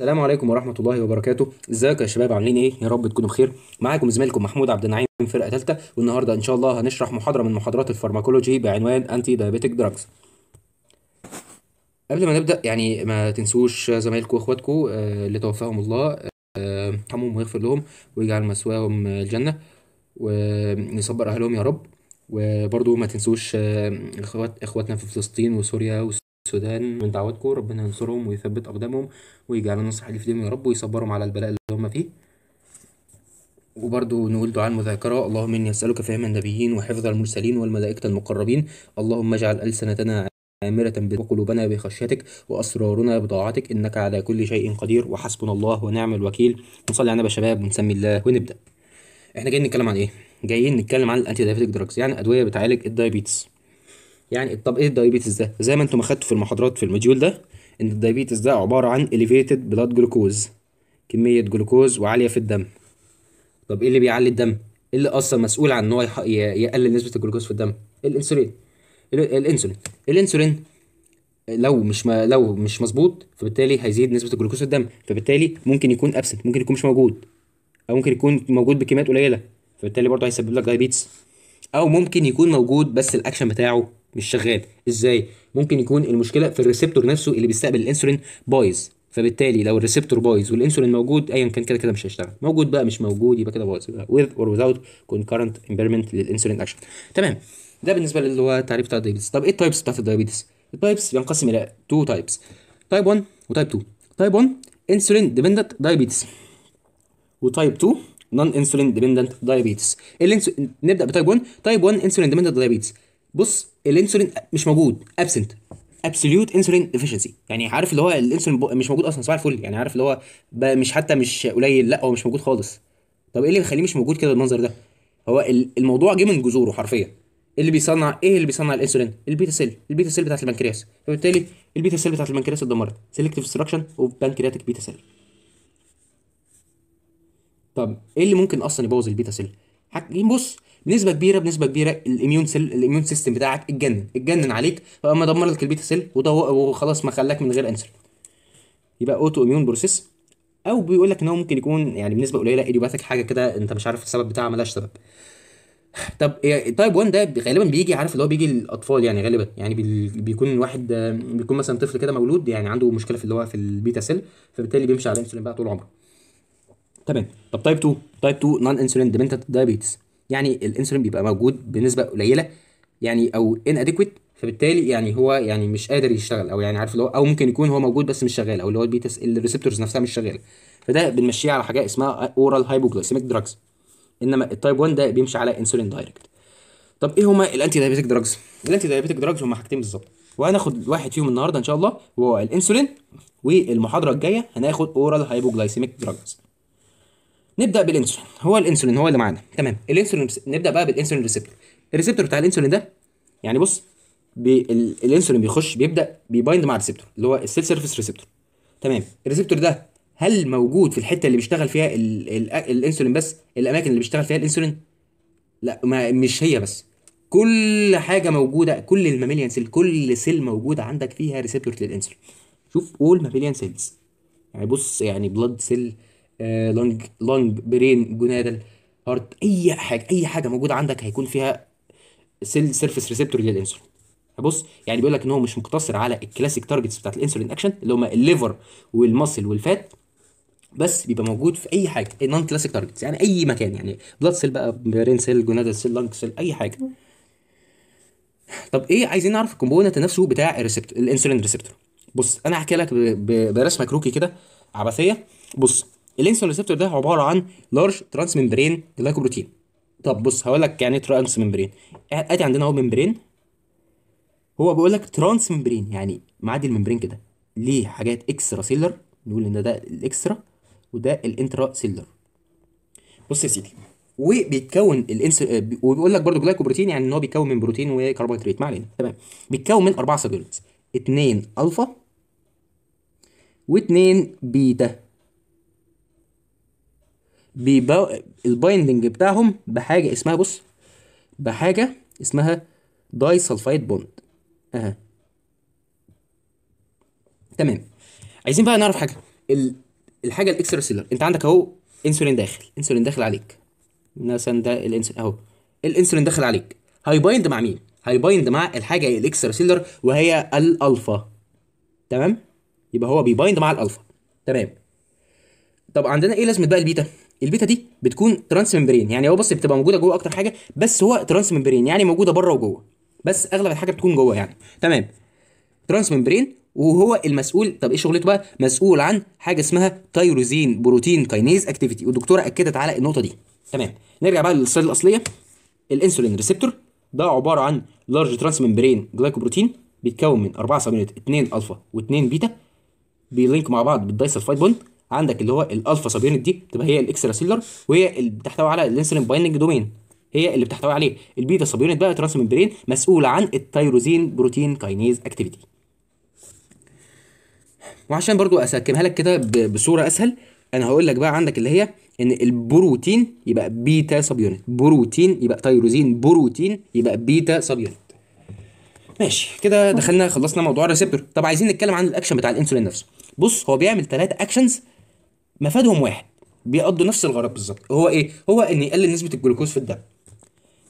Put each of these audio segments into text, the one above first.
السلام عليكم ورحمة الله وبركاته، ازيكم يا شباب عاملين ايه؟ يا رب تكونوا بخير، معاكم زميلكم محمود عبد النعيم من فرقة ثالثه والنهارده إن شاء الله هنشرح محاضرة من محاضرات الفارماكولوجي بعنوان أنتي دايابيتك دراجز. قبل ما نبدأ يعني ما تنسوش زمايلكم وإخواتكم آه، اللي توفاهم الله آه، يرحمهم ويغفر لهم ويجعل مثواهم الجنة ويصبر أهلهم يا رب. وبرده ما تنسوش آه، اخوات اخواتنا في فلسطين وسوريا السودان من دعواتكم ربنا ينصرهم ويثبت أقدامهم ويجعل النصر حليف ليهم يا رب ويصبرهم على البلاء اللي هم فيه وبرضه نقول دعاء المذاكرة اللهم إني أسألك فهم النبيين وحفظ المرسلين والملائكة المقربين اللهم اجعل ألسنتنا عامرة وقلوبنا بخشيتك وأسرارنا بطاعتك إنك على كل شيء قدير وحسبنا الله ونعم الوكيل نصلي على شباب ونسمي الله ونبدأ احنا جايين نتكلم عن ايه؟ جايين نتكلم عن الانتي دايابيتك دراجز يعني ادويه بتعالج الدايبيتس يعني طب ايه الدايبيتس ده زي ما انتم اخدتوا في المحاضرات في الموديول ده ان الدايبيتس ده عباره عن elevated blood glucose كميه جلوكوز وعاليه في الدم طب ايه اللي بيعلي الدم ايه اللي اصلا مسؤول عن ان هو يقلل نسبه الجلوكوز في الدم الانسولين الانسولين الانسولين لو مش ما لو مش مظبوط فبالتالي هيزيد نسبه الجلوكوز في الدم فبالتالي ممكن يكون ابسنت ممكن يكون مش موجود او ممكن يكون موجود بكميات قليله فبالتالي برضه هيسبب لك دايبيتس او ممكن يكون موجود بس الاكشن بتاعه مش شغال ازاي ممكن يكون المشكله في الريسبتور نفسه اللي بيستقبل الانسولين بايظ فبالتالي لو الريسبتور بايظ والانسولين موجود ايا كان كده كده مش هيشتغل موجود بقى مش موجود يبقى كده بايظ with or without concurrent impairment للانسولين اكشن تمام ده بالنسبه اللي هو تعريف بتاع الدايبيتس طب ايه التايبس بتاعت الدايبيتس التايبس بينقسم الى تو تايبس تايب 1 وتايب 2 تايب 1 انسولين ديبندنت دايبيتس وتايب 2 نون انسولين ديبندنت دايبيتس نبدا بتايب 1 تايب 1 انسولين ديبندنت دايبيتس بص الانسولين مش موجود ابسنت ابسوليوت انسولين ديفيشنسي يعني عارف اللي هو الانسولين مش موجود اصلا صباح الفل يعني عارف اللي هو مش حتى مش قليل لا هو مش موجود خالص طب ايه اللي مخليه مش موجود كده بالمنظر ده هو الموضوع جه من جذوره حرفيا إيه اللي بيصنع ايه اللي بيصنع الانسولين البيتا سيل البيتا سيل بتاعت البنكرياس فبالتالي البيتا سيل بتاعت البنكرياس اتدمرت سيلكتيف استراكشن اوف بانكرياتيك بيتا سيل طب ايه اللي ممكن اصلا يبوظ البيتا سيل بص بنسبه كبيره بنسبه كبيره الاميون سيل الاميون سيستم بتاعك اتجنن اتجنن عليك فقام دمر لك البيتا سيل وخلاص ما خلاك من غير انسولين يبقى اوتو اميون بروسيس او بيقول لك ان هو ممكن يكون يعني بنسبه قليله ايديوباثيك حاجه كده انت مش عارف السبب بتاعها ملهاش سبب طب تايب 1 ده غالبا بيجي عارف اللي هو بيجي للاطفال يعني غالبا يعني بيكون واحد بيكون مثلا طفل كده مولود يعني عنده مشكله في اللي هو في البيتا سيل فبالتالي بيمشي على الانسولين بقى طول عمره تمام طب تايب 2 تايب 2 نون انسولين ديبندنت دايابيتس يعني الانسولين بيبقى موجود بنسبه قليله يعني او ان اديكويت فبالتالي يعني هو يعني مش قادر يشتغل او يعني عارف اللي هو او ممكن يكون هو موجود بس مش شغال او اللي هو البيتا الريسبتورز نفسها مش شغاله فده بنمشيه على حاجه اسمها اورال هايبوجلايسيميك دراجز انما التايب 1 ده بيمشي على انسولين دايركت طب ايه هما الانتي دايابيتيك دراجز الانتي دايابيتيك دراجز هما حاجتين بالظبط وهناخد واحد فيهم النهارده ان شاء الله وهو الانسولين والمحاضره الجايه هناخد اورال هايبوجلايسيميك دراجز نبدا بالانسولين هو الانسولين هو اللي معانا تمام الانسولين نبدا بقى بالانسولين ريسبتور الريسبتور بتاع الانسولين ده يعني بص بي الانسولين بيخش بيبدا بيبايند مع الريسبتور اللي هو السيل سيرفيس ريسبتور تمام الريسبتور ده هل موجود في الحته اللي بيشتغل فيها ال... ال... الانسولين بس الاماكن اللي بيشتغل فيها الانسولين لا ما مش هي بس كل حاجه موجوده كل الماميليان سيل كل سيل موجوده عندك فيها ريسبتور للانسولين شوف اول ماميليان سيلز يعني بص يعني بلاد سيل آه، لونج لونج برين جونادل هارت اي حاجه اي حاجه موجوده عندك هيكون فيها سيل سيرفيس ريسبتور للانسولين بص يعني بيقول لك ان هو مش مقتصر على الكلاسيك تارجتس بتاعت الانسولين اكشن اللي هم الليفر والماسل والفات بس بيبقى موجود في اي حاجه نون كلاسيك تارجتس يعني اي مكان يعني بلاد سيل بقى برين سيل جونادل سيل لانج سيل اي حاجه طب ايه عايزين نعرف الكومبوننت نفسه بتاع الريسبتور الانسولين ريسبتور بص انا هحكي لك برسمه كروكي كده عبثيه بص الانسولين ريسبتور ده عباره عن لارج ترانس ممبرين جلايكوبروتين طب بص هقول لك يعني ترانس إيه ممبرين ادي عندنا اهو ممبرين هو بيقول لك ترانس ممبرين يعني معدي الممبرين كده ليه حاجات اكسترا سيلر نقول ان ده الاكسترا وده الانترا سيلر بص يا سيدي وبيتكون الانس آه، وبيقول لك برضه جلايكوبروتين يعني ان هو بيتكون من بروتين وكربوهيدرات ما علينا تمام بيتكون من اربع سبيرتس اثنين الفا واثنين بيتا بيبقى البايندنج بتاعهم بحاجه اسمها بص بحاجه اسمها داي سلفايد بوند اها تمام عايزين بقى نعرف حاجه ال... الحاجه الاكسترا سيلر انت عندك اهو انسولين داخل انسولين داخل عليك مثلا ده الانسولين اهو الانسولين داخل عليك بايند مع مين بايند مع الحاجه الاكسترا سيلر وهي الالفا تمام يبقى هو بيبايند مع الالفا تمام طب عندنا ايه لازمه بقى البيتا البيتا دي بتكون ترانس ممبرين يعني هو بص بتبقى موجوده جوه اكتر حاجه بس هو ترانس ممبرين يعني موجوده بره وجوه بس اغلب الحاجه بتكون جوه يعني تمام ترانس ممبرين وهو المسؤول طب ايه شغلته بقى مسؤول عن حاجه اسمها تايروزين بروتين كاينيز اكتيفيتي والدكتوره اكدت على النقطه دي تمام نرجع بقى للصيد الاصليه الانسولين ريسبتور ده عباره عن لارج ترانس ممبرين جلايكوبروتين بيتكون من اربعه سبينات 2 الفا و2 بيتا بيلينك مع بعض بالدايسلفايد بوند عندك اللي هو الالفا يونت دي بتبقى هي الاكسترا سيلر وهي اللي بتحتوي على الانسولين بايننج دومين هي اللي بتحتوي عليه البيتا يونت بقى ترانس ممبرين مسؤوله عن التيروزين بروتين كاينيز اكتيفيتي وعشان برضو اسكمها لك كده بصوره اسهل انا هقول لك بقى عندك اللي هي ان البروتين يبقى بيتا يونت بروتين يبقى تيروزين بروتين يبقى بيتا يونت ماشي كده دخلنا خلصنا موضوع الريسبتور طب عايزين نتكلم عن الاكشن بتاع الانسولين نفسه بص هو بيعمل ثلاثة اكشنز مفادهم واحد بيقضوا نفس الغرض بالظبط هو ايه هو ان يقلل نسبه الجلوكوز في الدم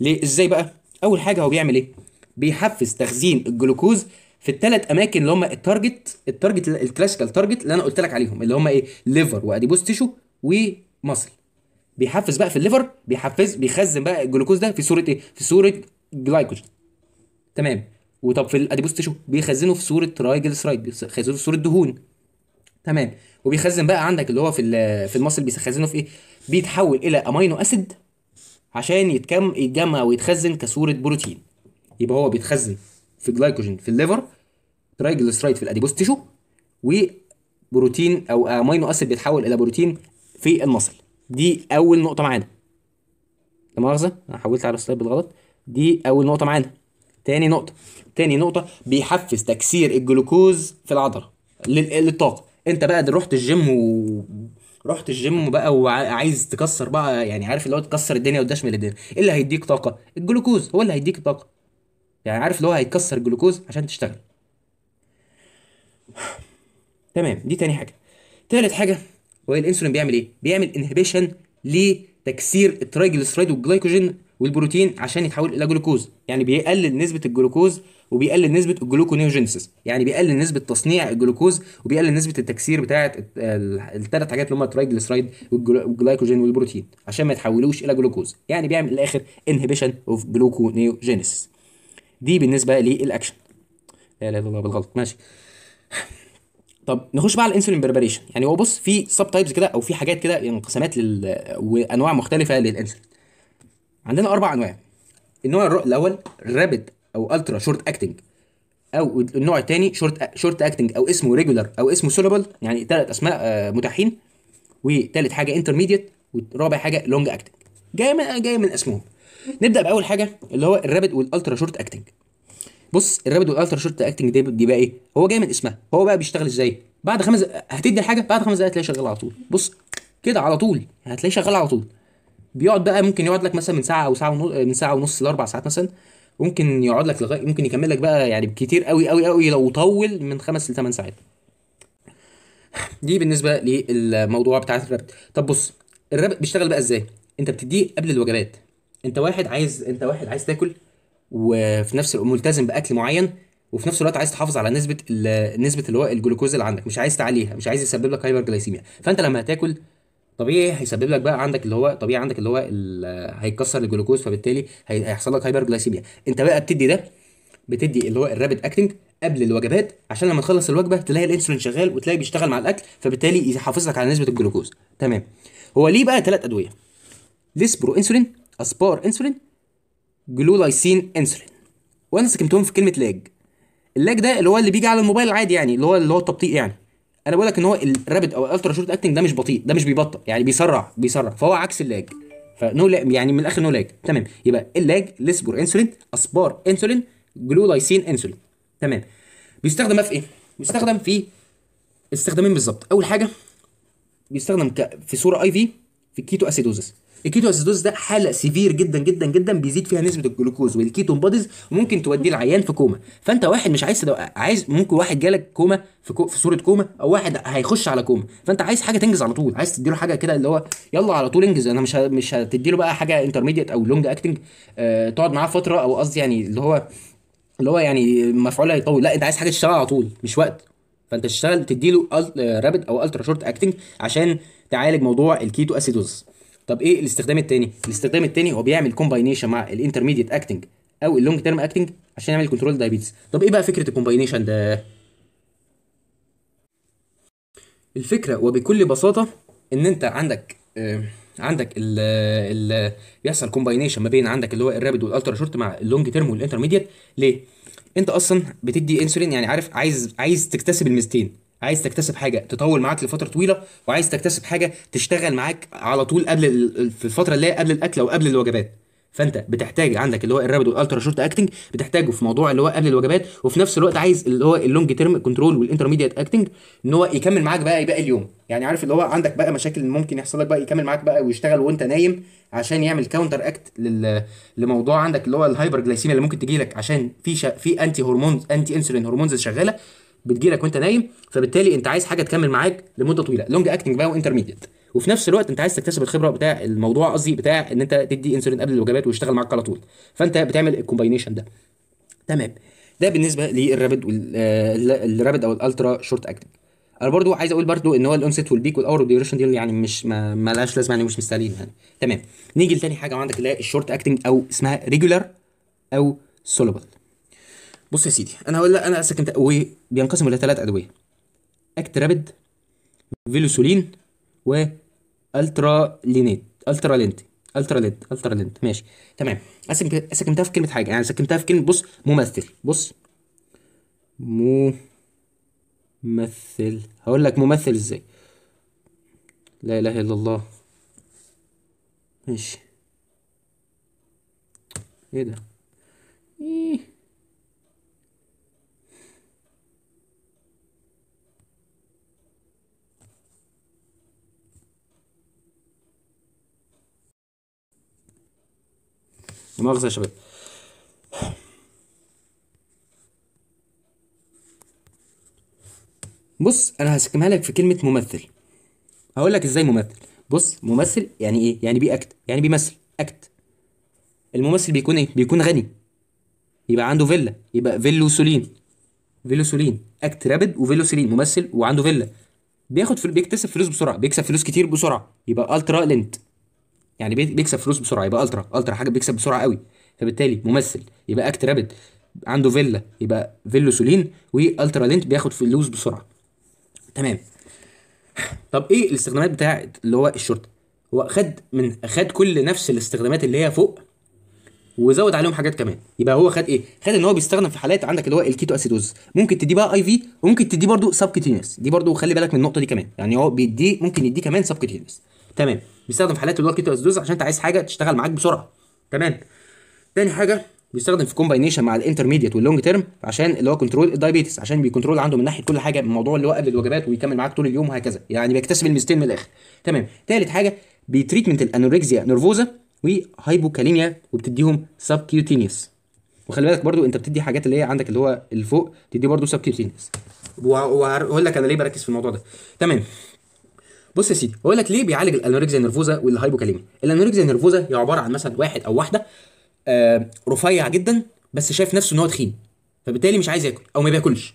ليه ازاي بقى اول حاجه هو بيعمل ايه بيحفز تخزين الجلوكوز في الثلاث اماكن اللي هم التارجت التارجت الكلاسيكال تارجت اللي انا قلت لك عليهم اللي هم ايه ليفر واديبوس تيشو ومصل بيحفز بقى في الليفر بيحفز بيخزن بقى الجلوكوز ده في صوره ايه في صوره جلايكوجين تمام وطب في الاديبوس تيشو بيخزنه في صوره ترايجلسرايد بيخزنه في صوره دهون تمام وبيخزن بقى عندك اللي هو في في المصل بيخزنه في ايه بيتحول الى امينو اسيد عشان يتكم يتجمع ويتخزن كصوره بروتين يبقى هو بيتخزن في جلايكوجين في الليفر ترايجلسرايد في الاديبوس تيشو وبروتين او امينو اسيد بيتحول الى بروتين في المصل دي اول نقطه معانا لا مؤاخذه انا حولت على السلايد بالغلط دي اول نقطه معانا تاني نقطه تاني نقطه بيحفز تكسير الجلوكوز في العضله للطاقه انت بقى رحت الجيم و رحت الجيم بقى وعايز تكسر بقى يعني عارف اللي هو تكسر الدنيا وتدش من الدنيا ايه اللي هيديك طاقه الجلوكوز هو اللي هيديك طاقه يعني عارف اللي هو هيكسر الجلوكوز عشان تشتغل تمام دي تاني حاجه تالت حاجه هو الانسولين بيعمل ايه بيعمل انهبيشن لتكسير التريجليسرايد والجلايكوجين والبروتين عشان يتحول الى جلوكوز يعني بيقلل نسبه الجلوكوز وبيقلل نسبه الجلوكونيوجينسيس يعني بيقلل نسبه تصنيع الجلوكوز وبيقلل نسبه التكسير بتاعه الثلاث حاجات اللي هم الترايجلسرايد والجلايكوجين والبروتين عشان ما يتحولوش الى جلوكوز يعني بيعمل الاخر انهبيشن اوف جلوكونيوجينسيس دي بالنسبه للاكشن لا اله الا الله بالغلط ماشي طب نخش بقى على الانسولين بريباريشن يعني هو بص في سب تايبس كده او في حاجات كده يعني انقسامات وانواع مختلفه للانسولين عندنا اربع انواع النوع الاول الرابد او الترا شورت اكتنج او النوع الثاني شورت شورت اكتنج او اسمه ريجولار او اسمه سولبل يعني ثلاث اسماء آه، متاحين وثالث حاجه انترميديت ورابع حاجه لونج اكتنج جايه من جايه من اسمهم نبدا باول حاجه اللي هو الرابد والالترا شورت اكتنج بص الرابد والالترا شورت اكتنج دي, بقى ايه هو جاي من اسمها هو بقى بيشتغل ازاي بعد خمس هتدي الحاجه بعد خمس دقايق هتلاقيه شغال على طول بص كده على طول هتلاقيه شغال على طول بيقعد بقى ممكن يقعد لك مثلا من ساعه او ساعه ونص من ساعه ونص لاربع ساعات مثلا ممكن يقعد لك لغايه ممكن يكمل لك بقى يعني بكتير قوي قوي قوي لو طول من خمس لثمان ساعات دي بالنسبه للموضوع بتاع الرابط طب بص الرابط بيشتغل بقى ازاي انت بتديه قبل الوجبات انت واحد عايز انت واحد عايز تاكل وفي نفس الوقت ملتزم باكل معين وفي نفس الوقت عايز تحافظ على نسبه نسبه اللي هو الجلوكوز اللي عندك مش عايز تعليها مش عايز يسبب لك هايبر جلايسيميا فانت لما هتاكل طبيعي هيسبب لك بقى عندك اللي هو طبيعي عندك اللي هو هيكسر الجلوكوز فبالتالي هيحصل لك هايبر جلايسيميا انت بقى بتدي ده بتدي اللي هو الرابد اكتنج قبل الوجبات عشان لما تخلص الوجبه تلاقي الانسولين شغال وتلاقي بيشتغل مع الاكل فبالتالي يحافظ لك على نسبه الجلوكوز تمام هو ليه بقى ثلاث ادويه ليسبرو انسولين اسبار انسولين جلولايسين انسولين وانا سكتهم في كلمه لاج اللاج ده اللي هو اللي بيجي على الموبايل عادي يعني اللي هو اللي هو التبطيء يعني انا بقول لك ان هو الرابد او الالترا شورت اكتنج ده مش بطيء ده مش بيبطئ يعني بيسرع بيسرع فهو عكس اللاج فنو لاج يعني من الاخر نو لاج تمام يبقى اللاج ليسبور انسولين اسبار انسولين جلولايسين انسولين تمام بيستخدم في ايه؟ بيستخدم في استخدامين بالظبط اول حاجه بيستخدم في صوره اي في في الكيتو اسيدوزس الكيتو اسيدوز ده حاله سيفير جدا جدا جدا بيزيد فيها نسبه الجلوكوز والكيتون بوديز وممكن توديه العيان في كوما فانت واحد مش عايز عايز ممكن واحد جالك كوما في, كو... في صوره كوما او واحد هيخش على كوما فانت عايز حاجه تنجز على طول عايز تديله حاجه كده اللي هو يلا على طول انجز انا مش مش هتدي له بقى حاجه انترميديت او لونج اكتنج آه... تقعد معاه فتره او قصدي يعني اللي هو اللي هو يعني مفعولها يطول لا انت عايز حاجه تشتغل على طول مش وقت فانت تشتغل تديله رابد آه، او الترا شورت اكتنج عشان تعالج موضوع الكيتو اسيدوز طب ايه الاستخدام الثاني الاستخدام الثاني هو بيعمل كومباينيشن مع الانترميديت اكتنج او اللونج تيرم اكتنج عشان يعمل كنترول دايابيتس طب ايه بقى فكره الكومباينيشن ده الفكره وبكل بساطه ان انت عندك آه عندك ال ال بيحصل كومباينيشن ما بين عندك اللي هو الرابد والالترا شورت مع اللونج تيرم والانترميديت ليه انت اصلا بتدي انسولين يعني عارف عايز عايز تكتسب الميزتين عايز تكتسب حاجه تطول معاك لفتره طويله وعايز تكتسب حاجه تشتغل معاك على طول قبل في الفتره اللي هي قبل الاكل او قبل الوجبات فانت بتحتاج عندك اللي هو الرابد والالترا شورت اكتنج بتحتاجه في موضوع اللي هو قبل الوجبات وفي نفس الوقت عايز اللي هو اللونج تيرم كنترول والانترميديت اكتنج ان هو يكمل معاك بقى باقي اليوم يعني عارف اللي هو عندك بقى مشاكل ممكن يحصل لك بقى يكمل معاك بقى ويشتغل وانت نايم عشان يعمل كاونتر اكت لموضوع عندك اللي هو الهايبر جلايسيميا اللي ممكن تجي لك عشان في في انتي هرمونز انتي انسولين هرمونز شغاله بتجيلك وانت نايم فبالتالي انت عايز حاجه تكمل معاك لمده طويله لونج اكتنج بقى وانترميديت وفي نفس الوقت انت عايز تكتسب الخبره بتاع الموضوع قصدي بتاع ان انت تدي انسولين قبل الوجبات ويشتغل معاك على طول فانت بتعمل الكومباينيشن ده تمام ده بالنسبه للرابد والرابد آه، او الالترا شورت اكتنج انا برضو عايز اقول برضو ان هو الاونست والبيك والاور والديوريشن دي يعني مش ما لهاش لازمه يعني مش مستاهلين يعني تمام نيجي لتاني حاجه عندك اللي هي الشورت اكتنج او اسمها ريجولار او سولوبل بص يا سيدي انا هقول لك انا سكنت قوي بينقسم الى ثلاث ادويه اكترابيد فيلوسولين و الترا لينيت الترا لينت الترا لينت الترا لينت ماشي تمام سكنتها في كلمه حاجه يعني سكنتها في كلمه بص ممثل بص ممثل هقول لك ممثل ازاي لا اله الا الله ماشي ايه ده ايه مؤاخذة يا شباب بص انا هسكمها لك في كلمه ممثل هقول لك ازاي ممثل بص ممثل يعني ايه يعني بي اكت يعني بيمثل اكت الممثل بيكون ايه بيكون غني يبقى عنده فيلا يبقى فيلو سولين فيلو سولين اكت رابد وفيلو سولين ممثل وعنده فيلا بياخد فل... بيكتسب فلوس بسرعه بيكسب فلوس كتير بسرعه يبقى الترا لنت يعني بيكسب فلوس بسرعه يبقى الترا الترا حاجه بيكسب بسرعه قوي فبالتالي ممثل يبقى اكت رابد عنده فيلا يبقى فيلو سولين والترا لينت بياخد فلوس بسرعه تمام طب ايه الاستخدامات بتاعه اللي هو الشرطه هو خد من خد كل نفس الاستخدامات اللي هي فوق وزود عليهم حاجات كمان يبقى هو خد ايه خد ان هو بيستخدم في حالات عندك اللي هو الكيتو اسيدوز ممكن تديه بقى اي في وممكن تديه برده سب دي برده خلي بالك من النقطه دي كمان يعني هو بيديه ممكن يديه كمان سب تمام بيستخدم في حالات الورك تو از دوز عشان انت عايز حاجه تشتغل معاك بسرعه تمام تاني حاجه بيستخدم في كومباينيشن مع الانترميديت واللونج تيرم عشان اللي هو كنترول الدايبيتس عشان بيكنترول عنده من ناحيه كل حاجه من الموضوع اللي هو قبل الوجبات ويكمل معاك طول اليوم وهكذا يعني بيكتسب الميزتين من الاخر تمام تالت حاجه بيتريتمنت الانوركسيا نيرفوزا وهايبوكاليميا وبتديهم سب كيوتينيوس وخلي بالك برضو انت بتدي حاجات اللي هي عندك اللي هو الفوق تدي برضو سب كيوتينيوس وهقول لك انا ليه بركز في الموضوع ده تمام بص يا سيدي بقول لك ليه بيعالج الانوركزيا نرفوزا والهايبوكاليميا الانوركزيا نرفوزا هي عباره عن مثلا واحد او واحده آه، رفيع جدا بس شايف نفسه ان هو تخين فبالتالي مش عايز ياكل او ما بياكلش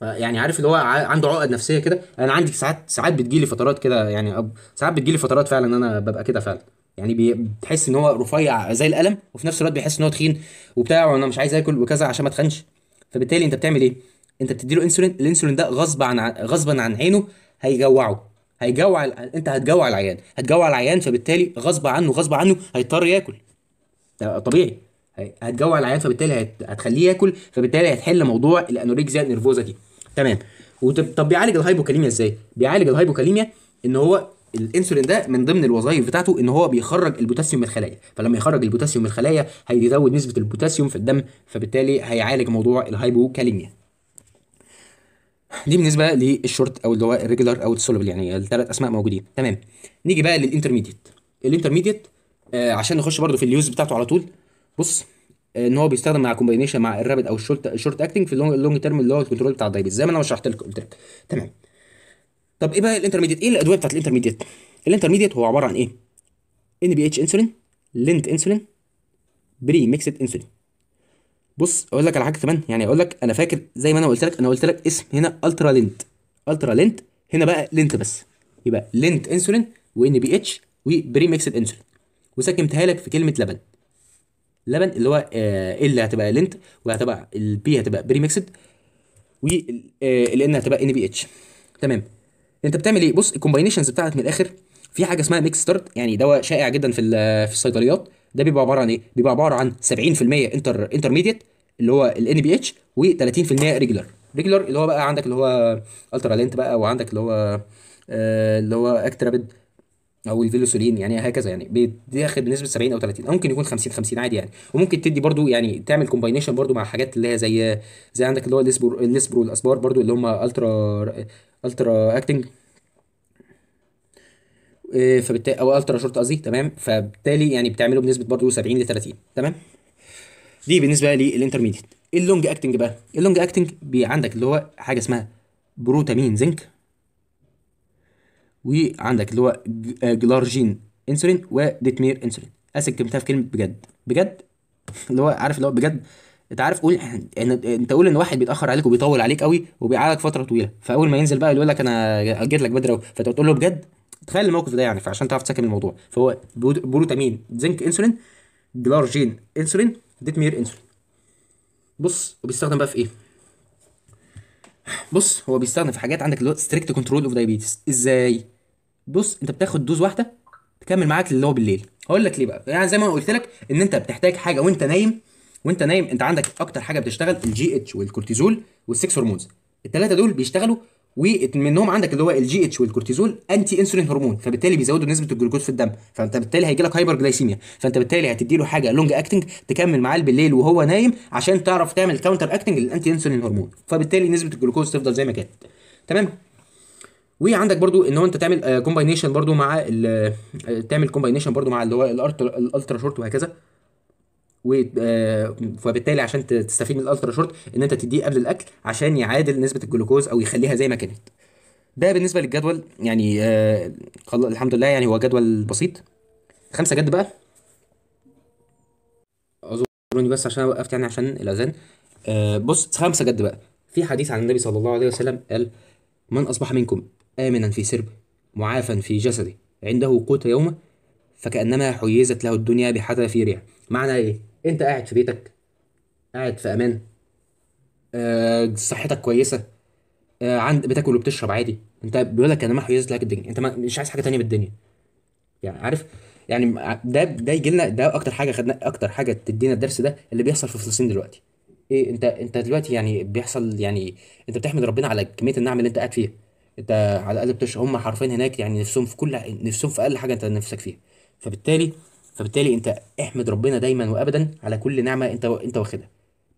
يعني عارف اللي هو عنده عقد نفسيه كده انا عندي ساعات ساعات بتجيلي فترات كده يعني ساعات بتجيلي فترات فعلا ان انا ببقى كده فعلا يعني بتحس ان هو رفيع زي القلم وفي نفس الوقت بيحس ان هو تخين وبتاع وانا مش عايز اكل وكذا عشان ما اتخنش فبالتالي انت بتعمل ايه انت بتديله انسولين الانسولين ده غصب عن غصبا عن عينه هيجوعه هيجوع انت هتجوع العيان هتجوع العيان فبالتالي غصب عنه غصب عنه هيضطر ياكل ده طبيعي هتجوع العيان فبالتالي هتخليه ياكل فبالتالي هتحل موضوع الانوريكزيا النرفوزا دي تمام طب بيعالج الهايبوكاليميا ازاي بيعالج الهايبوكاليميا ان هو الانسولين ده من ضمن الوظائف بتاعته ان هو بيخرج البوتاسيوم من الخلايا فلما يخرج البوتاسيوم من الخلايا هيزود نسبه البوتاسيوم في الدم فبالتالي هيعالج موضوع الهايبوكاليميا دي بالنسبه للشورت او اللي هو الريجولار او السولبل يعني الثلاث اسماء موجودين تمام نيجي بقى للانترميديت الانترميديت آه عشان نخش برده في اليوز بتاعته على طول بص آه ان هو بيستخدم مع كومبينيشن مع الرابد او الشورت الشورت اكتنج في اللونج, اللونج تيرم اللي هو الكنترول بتاع الدايبيز زي ما انا شرحت لك قلت لك تمام طب ايه بقى الانترميديت ايه الادويه بتاعت الانترميديت الانترميديت هو عباره عن ايه ان بي اتش انسولين لينت انسولين بري ميكسد انسولين بص اقول لك على حاجه كمان يعني اقول لك انا فاكر زي ما انا قلت لك انا قلت لك اسم هنا الترا لينت الترا لينت هنا بقى لينت بس يبقى لينت انسولين وان بي اتش وبريمكسد انسولين وسكنتها لك في كلمه لبن لبن اللي هو آه اللي هتبقى لينت وهتبقى البي هتبقى ميكسد والان آه، هتبقى ان بي اتش تمام انت بتعمل ايه بص الكومباينيشنز بتاعتك من الاخر في حاجه اسمها ميكس ستارت يعني دواء شائع جدا في آه، في الصيدليات ده بيبقى عباره عن ايه؟ بيبقى عباره عن 70% انتر انترميديت اللي هو الان بي اتش و30% ريجولار ريجولار اللي هو بقى عندك اللي هو الترا لينت بقى وعندك اللي هو آه، اللي هو اكترابيد او الفيلوسولين يعني هكذا يعني بياخد بنسبه 70 او 30 او ممكن يكون 50 50 عادي يعني وممكن تدي برضو يعني تعمل كومباينيشن برضو مع حاجات اللي هي زي زي عندك اللي هو الليسبرو الليسبرو الاسبار برضو اللي هم الترا الترا اكتنج آه، فبالتالي او الترا شورت قصدي تمام فبالتالي يعني بتعمله بنسبه برضه 70 ل 30 تمام دي بالنسبه للانترميديت اللونج اكتنج بقى اللونج اكتنج عندك اللي هو حاجه اسمها بروتامين زنك وعندك اللي هو آه، جلارجين انسولين وديتمير انسولين اسك كلمتها في كلمه بجد بجد اللي هو عارف اللي هو بجد انت عارف قول انت قول ان واحد بيتاخر عليك وبيطول عليك قوي وبيعالج فتره طويله فاول ما ينزل بقى يقول لك انا جيت لك بدري فتقول له بجد تخيل الموقف ده يعني فعشان تعرف تسكن الموضوع فهو بروتامين زنك انسولين جلارجين انسولين ديتمير انسولين بص وبيستخدم بقى في ايه بص هو بيستخدم في حاجات عندك اللي هو ستريكت كنترول اوف دايابيتس ازاي بص انت بتاخد دوز واحده تكمل معاك اللي هو بالليل هقول لك ليه بقى يعني زي ما قلت لك ان انت بتحتاج حاجه وانت نايم وانت نايم انت عندك اكتر حاجه بتشتغل الجي اتش والكورتيزول والسكس هرمونز الثلاثه دول بيشتغلوا ومنهم عندك اللي هو الجي اتش والكورتيزول انتي انسولين هرمون فبالتالي بيزودوا نسبه الجلوكوز في الدم فانت بالتالي هيجي لك هايبر جلايسيميا فانت بالتالي هتدي له حاجه لونج اكتنج تكمل معاه بالليل وهو نايم عشان تعرف تعمل كاونتر اكتنج للانتي انسولين هرمون فبالتالي نسبه الجلوكوز تفضل زي ما كانت تمام وعندك برضو ان هو انت تعمل كومباينيشن آه، برضو مع آه، تعمل كومباينيشن برضو مع اللي هو الالترا شورت وهكذا آه، فبالتالي عشان تستفيد من الالترا شورت ان انت تديه قبل الاكل عشان يعادل نسبه الجلوكوز او يخليها زي ما كانت ده بالنسبه للجدول يعني آه الحمد لله يعني هو جدول بسيط خمسه جد بقى اعذروني بس عشان وقفت يعني عشان الاذان آه بص خمسه جد بقى في حديث عن النبي صلى الله عليه وسلم قال من اصبح منكم امنا في سربه معافا في جسده عنده قوت يومه فكانما حيزت له الدنيا بحذافيرها معنى ايه انت قاعد في بيتك قاعد في امان آه صحتك كويسه آه عند بتاكل وبتشرب عادي انت بيقول لك انا ما حيزت لك الدنيا انت ما مش عايز حاجه تانية بالدنيا يعني عارف يعني ده ده يجي لنا ده اكتر حاجه خدنا اكتر حاجه تدينا الدرس ده اللي بيحصل في فلسطين دلوقتي ايه انت انت دلوقتي يعني بيحصل يعني انت بتحمد ربنا على كميه النعم اللي انت قاعد فيها انت على الاقل بتشرب هم حرفيا هناك يعني نفسهم في كل نفسهم في اقل حاجه انت نفسك فيها فبالتالي فبالتالي انت احمد ربنا دايما وابدا على كل نعمه انت و... انت واخدها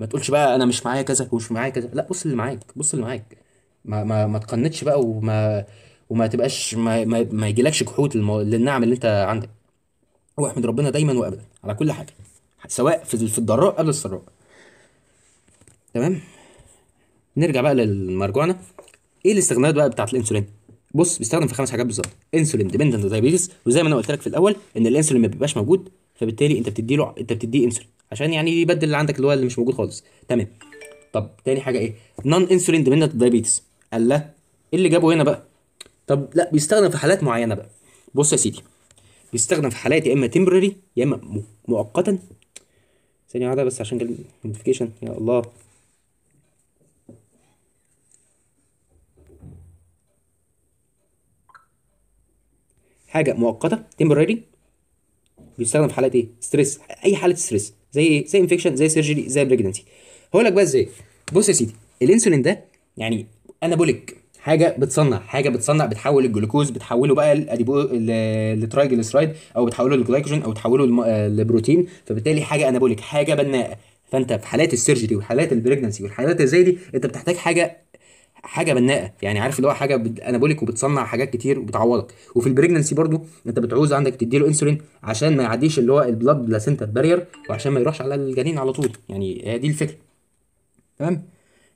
ما تقولش بقى انا مش معايا كذا ومش معايا كذا لا بص اللي معاك بص اللي معاك ما ما, ما تقنتش بقى وما وما تبقاش ما ما, ما يجيلكش كحوت للمو... للنعم اللي انت عندك واحمد ربنا دايما وابدا على كل حاجه سواء في في الضراء قبل السراء تمام نرجع بقى للمرجوعنا ايه الاستخدامات بقى بتاعت الانسولين بص بيستخدم في خمس حاجات بالظبط انسولين ديبندنت دايابيتس وزي ما انا قلت لك في الاول ان الانسولين ما بيبقاش موجود فبالتالي انت بتدي له انت بتديه انسولين عشان يعني يبدل اللي عندك اللي هو اللي مش موجود خالص تمام طب تاني حاجه ايه نون انسولين ديبندنت دايابيتس قال لا ايه اللي جابه هنا بقى طب لا بيستخدم في حالات معينه بقى بص يا سيدي بيستخدم في حالات يا اما تمبرري يا اما مؤقتا ثانيه واحده بس عشان نوتيفيكيشن يا الله حاجه مؤقته temporary بيستخدم في حالات ايه ستريس اي حاله ستريس زي ايه زي انفكشن زي سيرجري زي بريجننسي هقول لك بقى ازاي بص يا سيدي الانسولين ده يعني انابوليك حاجه بتصنع حاجه بتصنع بتحول الجلوكوز بتحوله بقى الاديبو للترايجليسرايد او بتحوله للجلايكوجين او بتحوله لبروتين فبالتالي حاجه انابوليك حاجه بناءه فانت في حالات السيرجري وحالات البريجننسي والحالات اللي زي دي انت بتحتاج حاجه حاجه بناءه يعني عارف اللي هو حاجه بت... انابوليك وبتصنع حاجات كتير وبتعوضك وفي البريجنسي برضو انت بتعوز عندك تديله انسولين عشان ما يعديش اللي هو البلاد بلاسنتا بارير وعشان ما يروحش على الجنين على طول يعني هي دي الفكره تمام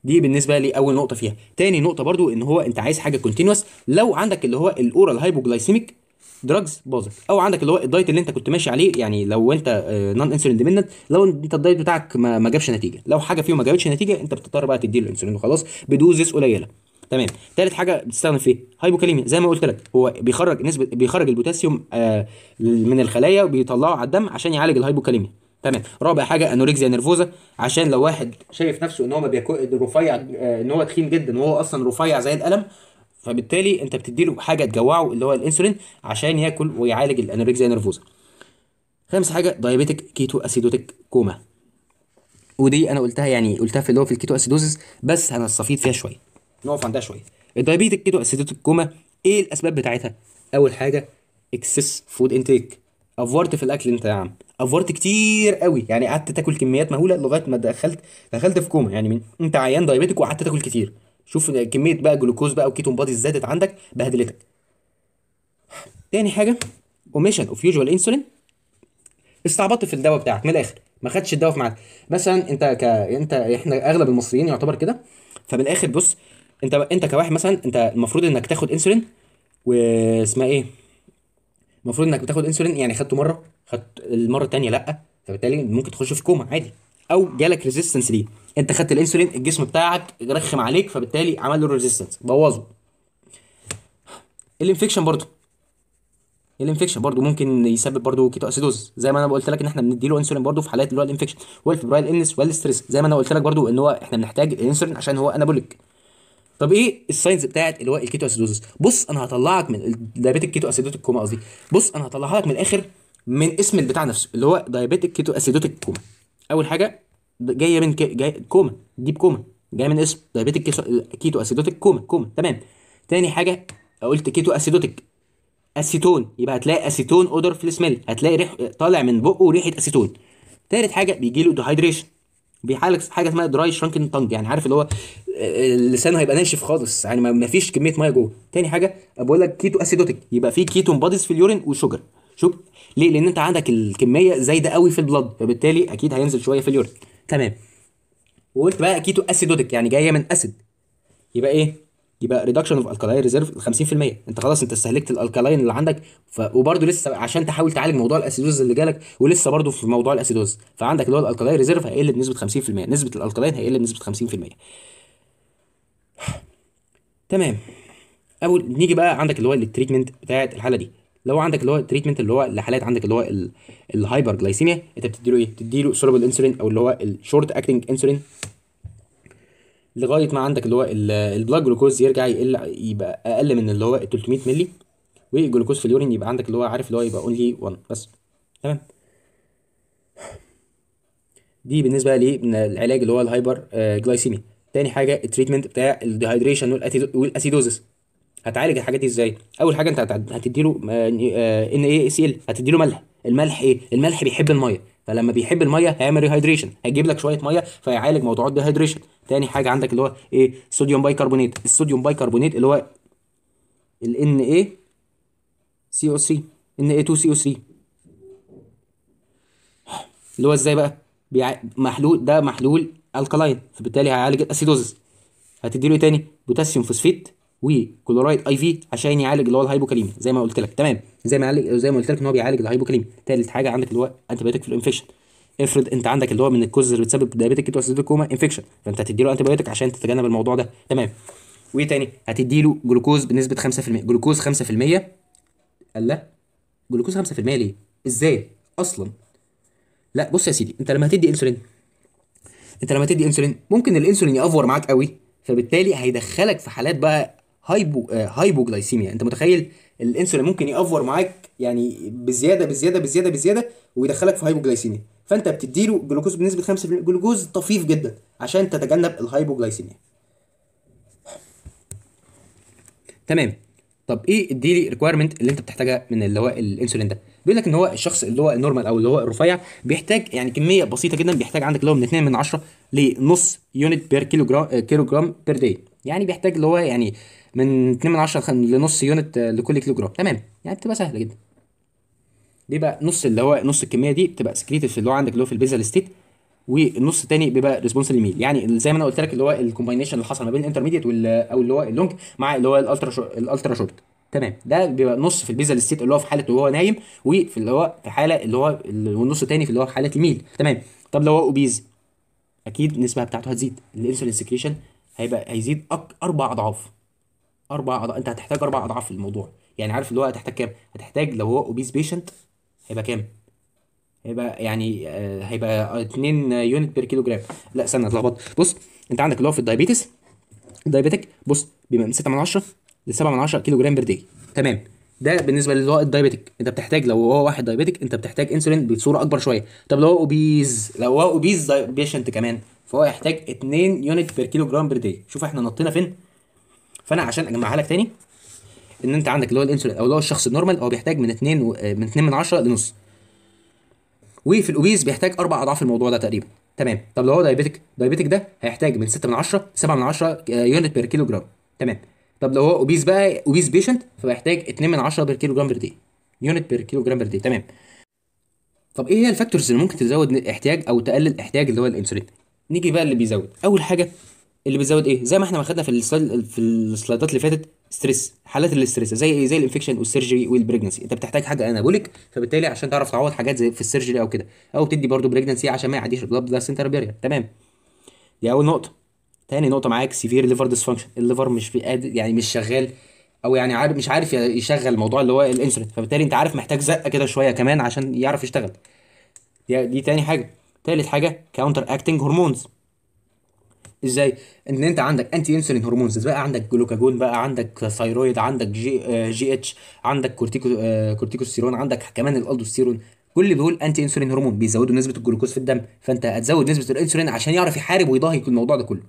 دي بالنسبه لي اول نقطه فيها تاني نقطه برضو ان هو انت عايز حاجه كونتينوس لو عندك اللي هو الاورال هايبوجلايسيميك دراجز باظت او عندك اللي هو الدايت اللي انت كنت ماشي عليه يعني لو انت نون انسولين ديبندنت لو انت الدايت بتاعك ما, ما جابش نتيجه لو حاجه فيهم ما جابتش نتيجه انت بتضطر بقى تديله انسولين وخلاص بدوزز قليله تمام تالت حاجه بتستخدم في هايبوكاليميا زي ما قلت لك هو بيخرج نسبه بيخرج البوتاسيوم آه من الخلايا وبيطلعه على الدم عشان يعالج الهايبوكاليميا تمام رابع حاجه انوركزيا نرفوزا عشان لو واحد شايف نفسه ان هو ما بياكل رفيع آه، ان هو تخين جدا وهو اصلا رفيع زي القلم فبالتالي انت بتديله حاجه تجوعه اللي هو الانسولين عشان ياكل ويعالج الانوركسيا نيرفوزا خامس حاجه دايابيتك كيتو اسيدوتك كوما ودي انا قلتها يعني قلتها في اللي هو في الكيتو اسيدوزس بس انا الصفيت فيها شويه نقف عندها شويه الدايابيتك كيتو اسيدوتك كوما ايه الاسباب بتاعتها اول حاجه اكسس فود انتيك افورت في الاكل انت يا عم افورت كتير قوي يعني قعدت تاكل كميات مهوله لغايه ما دخلت دخلت في كوما يعني من انت عيان دايابيتك وقعدت تاكل كتير شوف كميه بقى جلوكوز بقى وكيتون بادي زادت عندك بهدلتك تاني حاجه اوميشن اوف يوجوال انسولين استعبطت في الدواء بتاعك من الاخر ما خدتش الدواء في معاك مثلا انت ك انت احنا اغلب المصريين يعتبر كده فمن الاخر بص انت انت كواحد مثلا انت المفروض انك تاخد انسولين واسمها ايه المفروض انك بتاخد انسولين يعني خدته مره خدت المره الثانيه لا فبالتالي ممكن تخش في كوما عادي او جالك ريزيستنس ليه انت خدت الانسولين الجسم بتاعك رخم عليك فبالتالي عمل له ريزيستنس بوظه الانفكشن برضه الانفكشن برضو ممكن يسبب برضو كيتو اسيدوز زي ما انا قلت لك ان احنا بندي له انسولين برضو في حالات اللي هو الانفكشن والفبرايل انس والستريس زي ما انا قلت لك برضو ان هو احنا بنحتاج الانسولين عشان هو انابوليك طب ايه الساينز بتاعت اللي هو الكيتو اسيدوز بص انا هطلعك من الدايابيتيك كيتو اسيدوتيك كوما قصدي بص انا هطلعها لك من الاخر من اسم البتاع نفسه اللي هو دايابيتيك كيتو اسيدوتيك كوما اول حاجه جايه من كي... جاي كوما دي بكوما جايه من اسم دايبيتك كيسو... كيتو اسيدوتيك كوما كوما تمام تاني حاجه قلت كيتو اسيدوتيك اسيتون يبقى هتلاقي اسيتون اودر في السميل هتلاقي ريح طالع من بقه ريحه اسيتون تالت حاجه بيجي له ديهايدريشن بيحالك حاجه اسمها دراي شرانكن تانج يعني عارف اللي هو آه، لسانه هيبقى ناشف خالص يعني ما فيش كميه ميه جوه تاني حاجه بقول لك كيتو اسيدوتيك يبقى في كيتون باديز في اليورين وشوجر شوف ليه لان انت عندك الكميه زايده قوي في البلد فبالتالي اكيد هينزل شويه في اليورين تمام وقلت بقى كيتو اسيدوتك يعني جايه من اسيد يبقى ايه يبقى ريدكشن اوف الكالاين ريزيرف 50% انت خلاص انت استهلكت الالكالاين اللي عندك ف... وبرده لسه عشان تحاول تعالج موضوع الاسيدوز اللي جالك ولسه برده في موضوع الاسيدوز فعندك اللي هو الالكالاين ريزيرف هيقل بنسبه 50% نسبه الالكالاين هيقل بنسبه 50% تمام اول نيجي بقى عندك اللي هو التريتمنت بتاعت الحاله دي اللي هو عندك اللي هو التريتمنت اللي هو لحالات عندك اللي هو الهايبر جلايسيميا انت بتديله ايه؟ له سوربل انسولين او اللي هو الشورت اكتنج انسولين لغايه ما عندك اللي هو البلاك جلوكوز يرجع يقل يبقى اقل من اللي هو 300 مللي والجلوكوز في اليورين يبقى عندك اللي هو عارف اللي هو يبقى اونلي 1 بس تمام دي بالنسبه للعلاج اللي هو الهايبر جلايسيميا تاني حاجه التريتمنت بتاع الديهايدريشن والاسيدوزس هتعالج الحاجات دي ازاي اول حاجه انت هتديله ان اي اس ال هتديله ملح الملح ايه الملح بيحب الميه فلما بيحب الميه هيعمل ريهايدريشن هيجيب لك شويه ميه فيعالج موضوع الديهايدريشن تاني حاجه عندك اللي هو ايه صوديوم بايكربونات الصوديوم بايكربونات اللي هو ال ان اي سي او سي ان اي 2 سي او 3 اللي هو ازاي بقى بيع... محلول ده محلول الكالاين فبالتالي هيعالج الاسيدوزس هتديله ايه تاني بوتاسيوم فوسفيت وكلورايد اي في عشان يعالج اللي هو الهايبوكاليميا زي ما قلت لك تمام زي ما عالج زي ما قلت لك ان هو بيعالج الهايبوكاليميا ثالث حاجه عندك اللي هو انتي بايوتيك في الانفكشن افرض انت عندك اللي هو من الكوز اللي بتسبب دايابيتيك كيتواسيس كوما انفكشن فانت هتدي له انتي بايوتيك عشان تتجنب الموضوع ده تمام وايه تاني هتدي له جلوكوز بنسبه 5% جلوكوز 5% لا جلوكوز 5% ليه ازاي اصلا لا بص يا سيدي انت لما هتدي انسولين انت لما تدي انسولين ممكن الانسولين يافور معاك قوي فبالتالي هيدخلك في حالات بقى هايبو آه هايبوجلايسيميا انت متخيل الانسولين ممكن يأفور معاك يعني بزياده بزياده بزياده بزياده ويدخلك في هايبوجلايسيميا فانت بتديله جلوكوز بنسبه 5% جلوكوز طفيف جدا عشان تتجنب الهايبوجلايسيميا تمام طب ايه الديلي ريكويرمنت اللي انت بتحتاجها من اللي هو الانسولين ده بيقول لك ان هو الشخص اللي هو النورمال او اللي هو الرفيع بيحتاج يعني كميه بسيطه جدا بيحتاج عندك اللي هو من 2 من 10 لنص يونت بير كيلو جرام كيلو جرام بير داي يعني بيحتاج اللي هو يعني من 2 من 10 لنص يونت لكل كيلو جرام تمام يعني بتبقى سهله جدا دي بقى نص اللي هو نص الكميه دي بتبقى سكريتد في اللي هو عندك اللي هو في البيزل ستيت والنص الثاني بيبقى ريسبونس للميل يعني زي ما انا قلت لك اللي هو الكومباينيشن اللي حصل ما بين الانترميديت او اللي هو اللونج مع اللي هو الالترا الالترا شورت تمام ده بيبقى نص في البيزل ستيت اللي هو في حاله وهو نايم وفي اللي هو في حاله اللي هو والنص الثاني في اللي هو حاله الميل تمام طب لو هو اوبيز اكيد النسبه بتاعته هتزيد الانسولين سكريشن هيبقى هيزيد أك... اربع اضعاف اربع أضعاف. انت هتحتاج اربع اضعاف في الموضوع يعني عارف اللي هو هتحتاج كام هتحتاج لو هو اوبيس بيشنت هيبقى كام هيبقى يعني آه، هيبقى 2 يونت بير كيلو جرام لا استنى اتلخبطت بص انت عندك اللي هو في الدايبيتس الدايبيتك بص بيبقى من 6 من 10 ل 7 من 10 كيلو جرام بير دي تمام ده بالنسبه للي هو الدايبيتك انت بتحتاج لو هو واحد دايبيتك انت بتحتاج انسولين بصوره اكبر شويه طب لو هو اوبيز لو هو اوبيز بيشنت كمان فهو يحتاج 2 يونت بير كيلو جرام بير دي شوف احنا نطينا فين فانا عشان اجمعها لك تاني ان انت عندك اللي هو الانسولين او اللي هو الشخص النورمال هو بيحتاج من 2 و... آه، من 2 من 10 لنص وفي الاوبيز بيحتاج اربع اضعاف الموضوع ده تقريبا تمام طب لو هو دايبيتك دايبيتك ده هيحتاج من 6 من 10 ل 7 من 10 يونت بير كيلو جرام تمام طب لو هو اوبيز بقى اوبيز بيشنت فبيحتاج 2 من 10 بير كيلو جرام بير دي يونت بير كيلو جرام بير دي تمام طب ايه هي الفاكتورز اللي ممكن تزود احتياج او تقلل احتياج اللي هو الانسولين نيجي بقى اللي بيزود اول حاجه اللي بيزود ايه زي ما احنا ما خدنا في السلايد في السلايدات اللي فاتت ستريس حالات الاستريس زي ايه زي الانفكشن والسيرجري والبريجنسي انت بتحتاج حاجه انابوليك فبالتالي عشان تعرف تعوض حاجات زي في السيرجري او كده او بتدي برده بريجنسي عشان ما يعديش البلاد بلاد سنتر بارير تمام دي اول نقطه تاني نقطه معاك سيفير ليفر ديسفانكشن الليفر مش في قادر يعني مش شغال او يعني عارف مش عارف يشغل موضوع اللي هو الانسولين فبالتالي انت عارف محتاج زقه كده شويه كمان عشان يعرف يشتغل دي, دي تاني حاجه تالت حاجه كاونتر اكتنج هرمونز ازاي ان انت عندك انتي انسولين هرمونز بقى عندك جلوكاجون بقى عندك ثايرويد عندك جي, جي اتش عندك كورتيكو كورتيكوستيرون آه، عندك كمان الالدوستيرون كل دول انتي انسولين هرمون بيزودوا نسبه الجلوكوز في الدم فانت هتزود نسبه الانسولين عشان يعرف يحارب ويضاهي الموضوع ده كله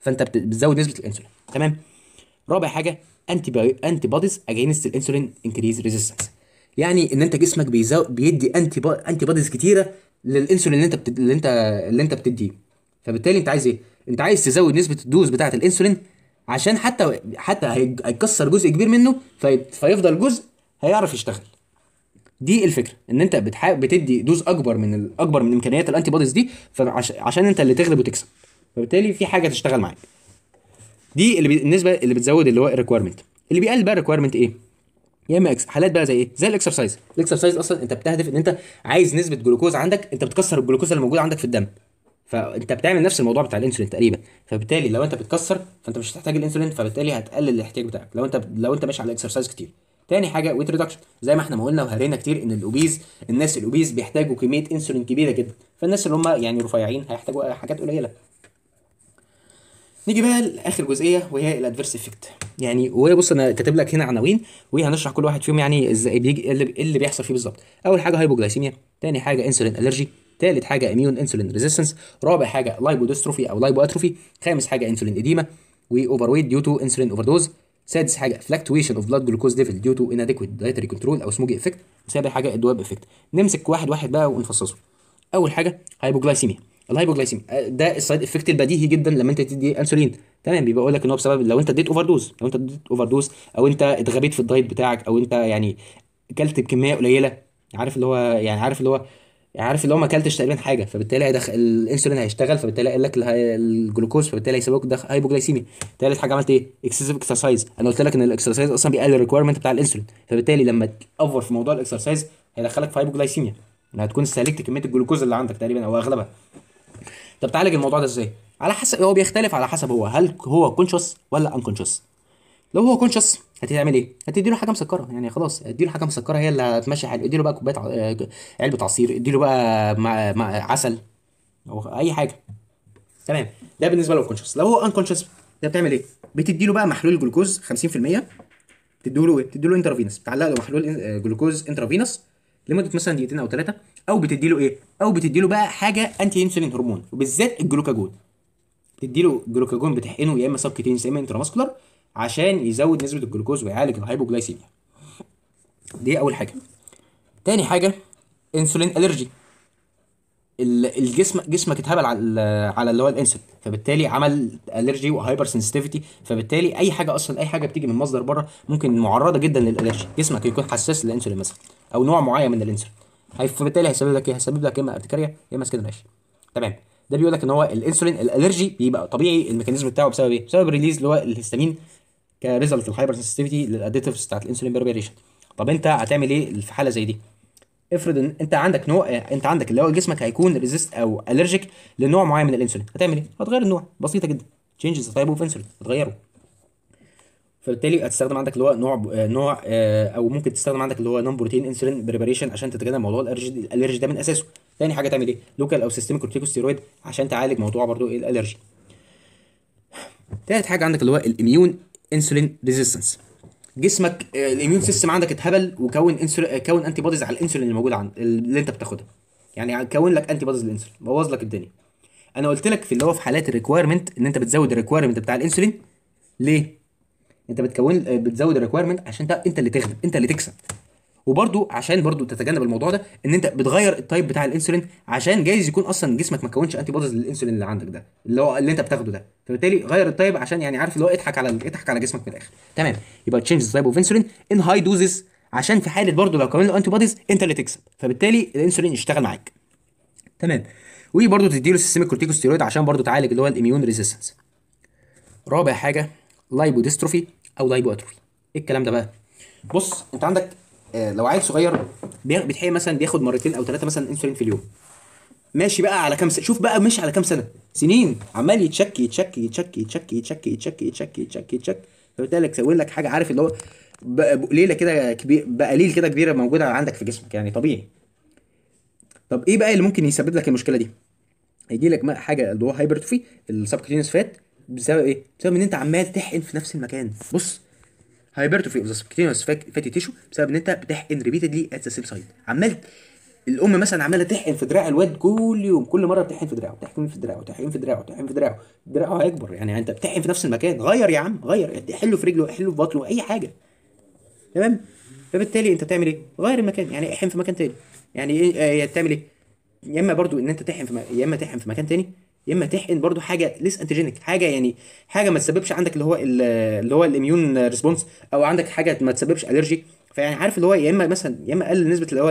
فانت بتزود نسبه الانسولين تمام رابع حاجه انتي انتي بوديز اجينست الانسولين انكريز ريزيستنس يعني ان انت جسمك بيزو... بيدي انتي با... انتي بوديز كتيره للانسولين اللي انت بتد... اللي انت اللي انت بتديه فبالتالي انت عايز ايه انت عايز تزود نسبه الدوز بتاعه الانسولين عشان حتى حتى هيكسر جزء كبير منه في... فيفضل جزء هيعرف يشتغل دي الفكره ان انت بتح... بتدي دوز اكبر من ال... اكبر من امكانيات الانتي بوديز دي فعش... عشان انت اللي تغلب وتكسب فبالتالي في حاجه تشتغل معاك دي اللي بي... النسبه اللي بتزود اللي هو الريكويرمنت اللي بيقل بقى الريكويرمنت ايه يا اما حالات بقى زي ايه زي الاكسرسايز الاكسرسايز اصلا انت بتهدف ان انت عايز نسبه جلوكوز عندك انت بتكسر الجلوكوز اللي موجوده عندك في الدم فانت بتعمل نفس الموضوع بتاع الانسولين تقريبا فبالتالي لو انت بتكسر فانت مش هتحتاج الانسولين فبالتالي هتقلل الاحتياج بتاعك لو انت لو انت ماشي على اكسرسايز كتير تاني حاجه ويت ريدكشن زي ما احنا ما قلنا وهرينا كتير ان الاوبيز الناس الاوبيز بيحتاجوا كميه انسولين كبيره جدا فالناس اللي هم يعني رفيعين هيحتاجوا حاجات قليله نيجي بقى لاخر جزئيه وهي الادفيرس افكت يعني وهي بص انا كاتب لك هنا عناوين وهنشرح كل واحد فيهم يعني ازاي بيجي إيه إيه اللي بيحصل فيه بالظبط اول حاجه هايبوجلايسيميا تاني حاجه انسولين الرجي تالت حاجه اميون انسولين ريزيستنس رابع حاجه لايبودستروفي او لايبو اتروفي خامس حاجه انسولين اديما واوفر ويت ديو تو انسولين اوفر دوز سادس حاجه فلكتويشن اوف بلاد جلوكوز ليفل ديو تو اديكويت دايتري كنترول او سموجي افكت وسابع حاجه الدواب افكت نمسك واحد واحد بقى ونفصصه اول حاجه هايبوجلايسيميا الهايبوجلايسيميا آه، ده السايد افكت البديهي جدا لما انت تدي انسولين تمام بيبقى يقول لك ان هو بسبب لو انت اديت اوفر دوز لو انت اديت اوفر دوز او انت اتغبيت في الدايت بتاعك او انت يعني اكلت بكميه قليله عارف اللي هو يعني عارف اللي هو عارف اللي هو ما اكلتش تقريبا حاجه فبالتالي هيدخل الانسولين هيشتغل فبالتالي قال لك الجلوكوز فبالتالي هيسبب لك هايبوجلايسيميا ثالث حاجه عملت ايه اكسسيف اكسرسايز انا قلت لك ان الاكسرسايز اصلا بيقلل الريكويرمنت بتاع الانسولين فبالتالي لما تافور في موضوع الاكسرسايز هيدخلك في هايبوجلايسيميا يعني هتكون استهلكت كميه الجلوكوز اللي عندك تقريبا او اغلبها طب تعالج الموضوع ده ازاي على حسب هو بيختلف على حسب هو هل هو كونشس ولا انكونشس لو هو كونشس هتعمل ايه هتدي له حاجه مسكره يعني خلاص ادي له حاجه مسكره هي اللي هتمشي حاله ادي له بقى كوبايه آه، علبه عصير ادي له بقى مع... مع عسل او اي حاجه تمام ده بالنسبه لو كونشس لو هو انكونشس ده بتعمل ايه بتدي له بقى محلول جلوكوز 50% له ايه؟ تديله انترافينس بتعلق له محلول آه، جلوكوز انترافينس لمده مثلا دقيقتين او ثلاثه او بتدي له ايه او بتدي له بقى حاجه انتي انسولين هرمون وبالذات الجلوكاجون بتدي له بتحقنه يا اما سب يا اما انتراماسكولار عشان يزود نسبه الجلوكوز ويعالج الهايبوجلايسيميا دي اول حاجه تاني حاجه انسولين الرجي الجسم جسمك اتهبل على على اللي هو الانسولين فبالتالي عمل الرجي وهايبر سنسيتيفيتي فبالتالي اي حاجه اصلا اي حاجه بتيجي من مصدر بره ممكن معرضه جدا للالرجي جسمك يكون حساس للانسولين مثلا او نوع معين من الانسولين فبالتالي هيسبب لك ايه هيسبب لك يا اما ارتكاريا يا اما ماشي تمام ده بيقول لك ان هو الانسولين الالرجي بيبقى طبيعي الميكانيزم بتاعه بسبب ايه بسبب الريليز اللي هو الهستامين كريزلت الهايبر سنسيتيفيتي للاديتيفز بتاعت الانسولين بربريشن. طب انت هتعمل ايه في حاله زي دي افرض ان انت عندك نوع انت عندك اللي هو جسمك هيكون ريزيست او الرجيك لنوع معين من الانسولين هتعمل ايه هتغير النوع بسيطه جدا تشينجز تايب اوف انسولين هتغيره فبالتالي هتستخدم عندك اللي هو نوع آه، نوع آه، او ممكن تستخدم عندك اللي هو نون بروتين انسولين بريباريشن عشان تتجنب موضوع الالرجي ده من اساسه تاني حاجه تعمل ايه لوكال او سيستميك كورتيكوستيرويد عشان تعالج موضوع برضو الالرجي تالت حاجه عندك اللي هو الاميون انسولين ريزيستنس جسمك آه، الاميون سيستم عندك اتهبل وكون انسول كون انتي بوديز على الانسولين الموجود عند اللي انت بتاخدها يعني كون لك انتي بوديز للانسولين بوظ لك الدنيا انا قلت لك في اللي هو في حالات الريكويرمنت ان انت بتزود الريكويرمنت بتاع الانسولين ليه انت بتكون آه، بتزود الريكويرمنت عشان ده انت اللي تخدم انت اللي تكسب وبرده عشان برده تتجنب الموضوع ده ان انت بتغير التايب بتاع الانسولين عشان جايز يكون اصلا جسمك ما كونش انتي بوديز للانسولين اللي عندك ده اللي هو اللي انت بتاخده ده فبالتالي غير التايب عشان يعني عارف اللي هو اضحك على اضحك على جسمك من الاخر تمام يبقى تشينج تايب اوف انسولين ان هاي دوزز عشان في حاله برده لو كمان له انتي بوديز انت اللي تكسب فبالتالي الانسولين يشتغل معاك تمام وبرده له سيستميك كورتيكوستيرويد عشان برده تعالج اللي هو الاميون ريزيستنس رابع حاجه لايبوديستروفي او لايبو اتروفي ايه الكلام ده بقى بص انت عندك آه، لو عيل صغير بيتحقق مثلا بياخد مرتين او ثلاثه مثلا انسولين في اليوم ماشي بقى على كام سنه شوف بقى ماشي على كام سنه سنين عمال يتشك يتشك يتشك يتشك يتشك يتشك يتشك يتشك يتشك قلت لك سوي لك حاجه عارف اللي هو ليله كده كبير بقليل كده كبيره موجوده عندك في جسمك يعني طبيعي طب ايه بقى اللي ممكن يسبب لك المشكله دي هيجي لك حاجه اللي هو هايبرتوفي السبكتينس فات بسبب ايه؟ بسبب ان انت عمال تحقن في نفس المكان بص اوف ذا سبكتينوس فاتي تيشو بسبب ان انت بتحقن ريبيتدلي ات ذا سيل سايد عمال الام مثلا عماله تحقن في دراع الواد كل يوم كل مره بتحقن في دراعه بتحقن في دراعه بتحقن في دراعه بتحقن في دراعه دراعه هيكبر يعني انت بتحقن في نفس المكان غير يا عم غير حله في رجله حله في بطنه اي حاجه تمام فبالتالي انت بتعمل ايه غير المكان يعني احقن في مكان تاني يعني ايه آه، تعمل ايه يا اما برضو ان انت تحقن في م... يا اما تحقن في مكان تاني يا اما تحقن برضو حاجه ليس انتيجينيك حاجه يعني حاجه ما تسببش عندك اللي هو اللي هو الاميون ريسبونس او عندك حاجه ما تسببش الرجي فيعني عارف اللي هو يا اما مثلا يا اما قلل نسبه اللي هو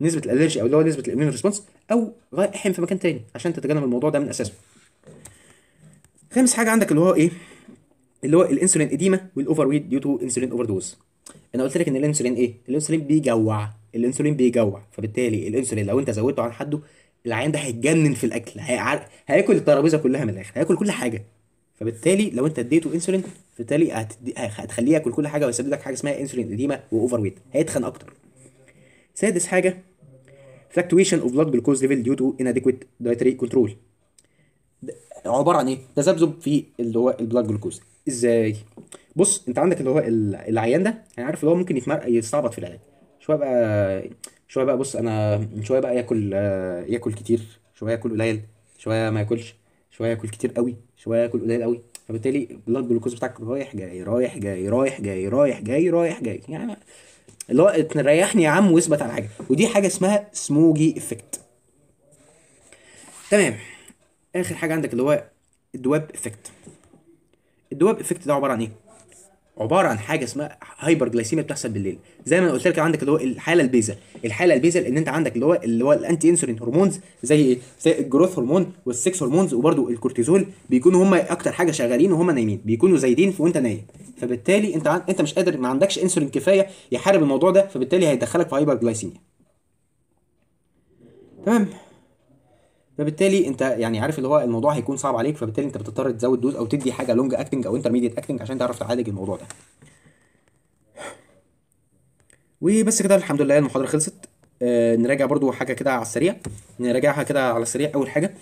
نسبه الالرجي او اللي هو نسبه الاميون ريسبونس او احقن في مكان تاني عشان تتجنب الموضوع ده من اساسه خامس حاجه عندك اللي هو ايه اللي هو الانسولين اديما والاوفر ويت ديو تو انسولين اوفر دوز انا قلت لك ان الانسولين ايه الانسولين بيجوع الانسولين بيجوع فبالتالي الانسولين لو انت زودته عن حده العيان ده هيتجنن في الاكل هي... هياكل الترابيزه كلها من الاخر هياكل كل حاجه فبالتالي لو انت اديته انسولين بالتالي هتدي... هتخليه ياكل كل حاجه ويسبب لك حاجه اسمها انسولين اديما واوفر ويت هيتخن اكتر سادس حاجه فلكتويشن اوف blood جلوكوز ليفل due ان inadequate دايتري كنترول عباره عن ايه تذبذب في اللي هو البلاد جلوكوز ازاي بص انت عندك اللي هو العيان ده انا يعني عارف اللي هو ممكن يتمر يستعبط في العلاج شويه بقى شويه بقى بص انا من شويه بقى ياكل ياكل كتير شويه ياكل قليل شويه ما ياكلش شويه ياكل كتير قوي شويه ياكل قليل قوي فبالتالي البلاد جلوكوز بتاعك رايح جاي رايح جاي رايح جاي رايح جاي رايح جاي يعني اللي هو ريحني يا عم واثبت على حاجه ودي حاجه اسمها سموجي افكت تمام اخر حاجه عندك اللي هو الدواب افكت الدواب افكت ده عباره عن ايه عباره عن حاجه اسمها هايبر جلايسيميا بتحصل بالليل زي ما انا قلت لك عندك اللي هو الحاله البيزا الحاله البيزا ان انت عندك اللي هو اللي هو الانتي انسولين هرمونز زي ايه زي الجروث هرمون والسكس هرمونز وبرده الكورتيزول بيكونوا هم اكتر حاجه شغالين وهم نايمين بيكونوا زايدين وانت نايم فبالتالي انت عن... انت مش قادر ما عندكش انسولين كفايه يحارب الموضوع ده فبالتالي هيدخلك في هايبر جلايسيميا تمام فبالتالي انت يعني عارف اللي هو الموضوع هيكون صعب عليك فبالتالي انت بتضطر تزود دوز او تدي حاجه لونج اكتنج او انترميديت اكتنج عشان تعرف تعالج الموضوع ده وبس كده الحمد لله المحاضره خلصت آه نراجع برضو حاجه كده على السريع نراجعها كده على السريع اول حاجه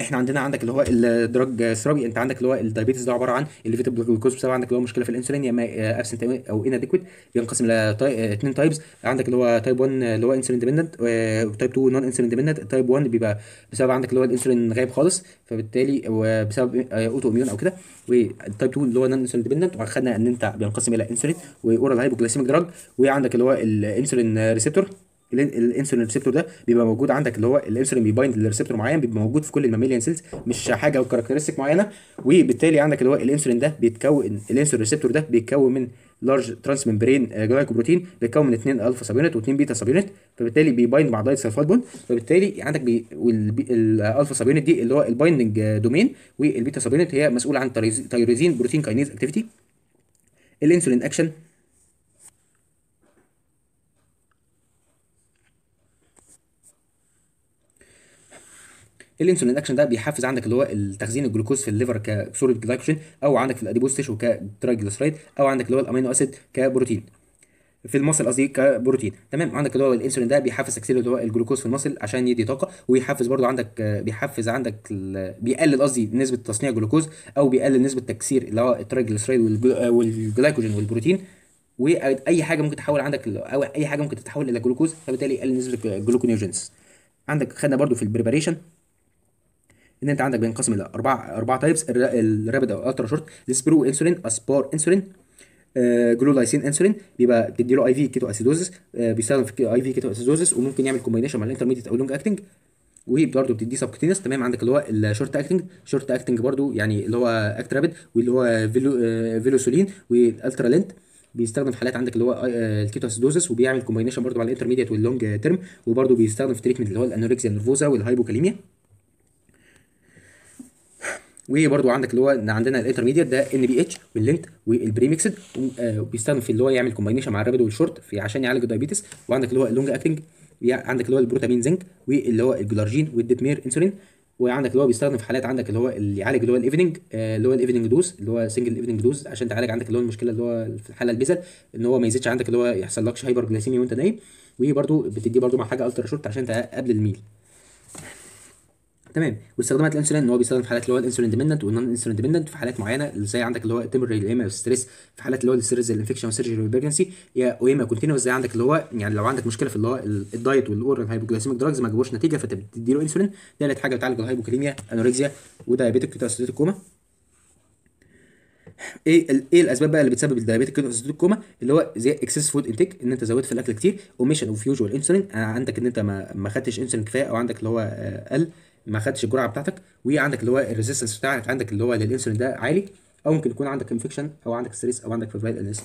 احنا عندنا عندك اللي هو الدراج سرابي انت عندك اللي هو الدايبيتس ده عباره عن الليفيتبل جلوكوز بسبب عندك اللي هو مشكله في الانسولين يا اما ابسنت او انادكويت بينقسم الى اثنين آه، تايبس عندك اللي هو تايب 1 اللي هو انسولين ديبندنت وتايب 2 نون انسولين ديبندنت تايب 1 بيبقى بسبب عندك اللي هو الانسولين غايب خالص فبالتالي وبسبب اوتو اميون او كده والتايب 2 اللي هو نون انسولين ديبندنت واخدنا ان انت بينقسم الى انسولين واورال هايبوجلايسيميك دراج وعندك اللي هو الانسولين ريسبتور الانسولين ريسبتور ده بيبقى موجود عندك اللي هو الانسولين بيبايند لريسبتور معين بيبقى موجود في كل الماميليان سيلز مش حاجه او كاركترستيك معينه وبالتالي عندك اللي هو الانسولين ده بيتكون الانسولين ريسبتور ده بيتكون من لارج ترانس ممبرين جلايكوبروتين بيتكون من 2 الفا سابيونت و2 بيتا سابيونت فبالتالي بيبايند مع دايت سلفات بون فبالتالي عندك بي الالفا سابيونت دي اللي هو البايندنج دومين والبيتا سابيونت هي مسؤوله عن تايروزين بروتين كاينيز اكتيفيتي الانسولين اكشن الانسولين اكشن ده بيحفز عندك اللي هو التخزين الجلوكوز في الليفر كسوره جلايكوجين او عندك في الاديبوز تيشو كترايجليسرايد او عندك اللي هو الامينو اسيد كبروتين في المصل قصدي كبروتين تمام عندك اللي هو الانسولين ده بيحفز تكسير اللي هو الجلوكوز في المصل عشان يدي طاقه ويحفز برضو عندك بيحفز عندك بيقلل قصدي نسبه تصنيع جلوكوز او بيقلل نسبه تكسير اللي هو الترايجليسرايد والجلايكوجين والبروتين واي حاجه ممكن تحول عندك او اي حاجه ممكن تتحول الى جلوكوز فبالتالي يقلل نسبه الجلوكونيوجينز عندك خدنا برضو في البريباريشن ان انت عندك بينقسم الى اربع اربع تايبس الرابد او الترا شورت السبرو انسولين اسبار انسولين آه، جلولايسين انسولين بيبقى بتدي له اي في كيتو اسيدوزس بيستخدم في اي في كيتو اسيدوزس وممكن يعمل كومبينيشن مع الانترميديت او لونج اكتنج وبرده بتدي سبكتينس تمام عندك اللي هو الشورت اكتنج شورت اكتنج برده يعني اللي هو اكت رابد واللي هو فيلو فيلوسولين والالترا لينت بيستخدم في حالات عندك اللي هو الكيتو اسيدوزس آه، وبيعمل كومبينيشن برده مع الانترميديت واللونج تيرم وبرده بيستخدم في تريتمنت اللي هو الانوركسيا نرفوزا والهايبوكاليميا وبرده عندك اللي هو ان عندنا الانترميديت ده ان بي اتش واللينت والبريميكسد وبيستخدم في اللي هو يعمل كومباينيشن مع الرابد والشورت في عشان يعالج الدايبيتس وعندك اللي هو اللونج اكتنج عندك اللي هو البروتامين زنك واللي هو الجلارجين والديتمير انسولين وعندك اللي هو بيستخدم في حالات عندك اللي هو اللي يعالج اللي هو الايفنينج اللي هو الايفنينج دوز اللي هو سنجل ايفنينج دوز عشان تعالج عندك اللي هو المشكله اللي هو في الحاله البيزل ان هو ما يزيدش عندك اللي هو يحصل لكش هايبر جلاسيميا وانت نايم وبرده بتدي برده مع حاجه الترا شورت عشان قبل الميل تمام واستخدامات الانسولين ان هو بيستخدم في حالات اللي هو الانسولين ديبندنت والنون انسولين ديبندنت في حالات معينه زي عندك اللي هو تمبرري الايما ستريس في حالات اللي هو الستريس الانفكشن والسيرجري والبرجنسي يا ايما كونتينوس زي عندك اللي هو يعني لو عندك مشكله في اللي هو الدايت والاورال هايبوجلايسيميك دراجز ما جابوش نتيجه فتدي له انسولين تالت حاجه بتعالج الهايبوكاليميا انوركسيا ودايابيتيك كيتواسيتيك كوما ايه ال ايه الاسباب بقى اللي بتسبب الدايابيتيك كيتواسيتيك كوما اللي هو زي اكسس فود انتيك ان انت زودت في الاكل كتير اوميشن اوف يوجوال انسولين عندك ان انت ما ما خدتش انسولين كفايه او عندك اللي هو آه، قل آه ما خدش الجرعه بتاعتك وعندك اللي هو الريزيستنس بتاعك عندك اللي هو للانسولين ده عالي او ممكن يكون عندك انفكشن او عندك ستريس او عندك فيبريل النس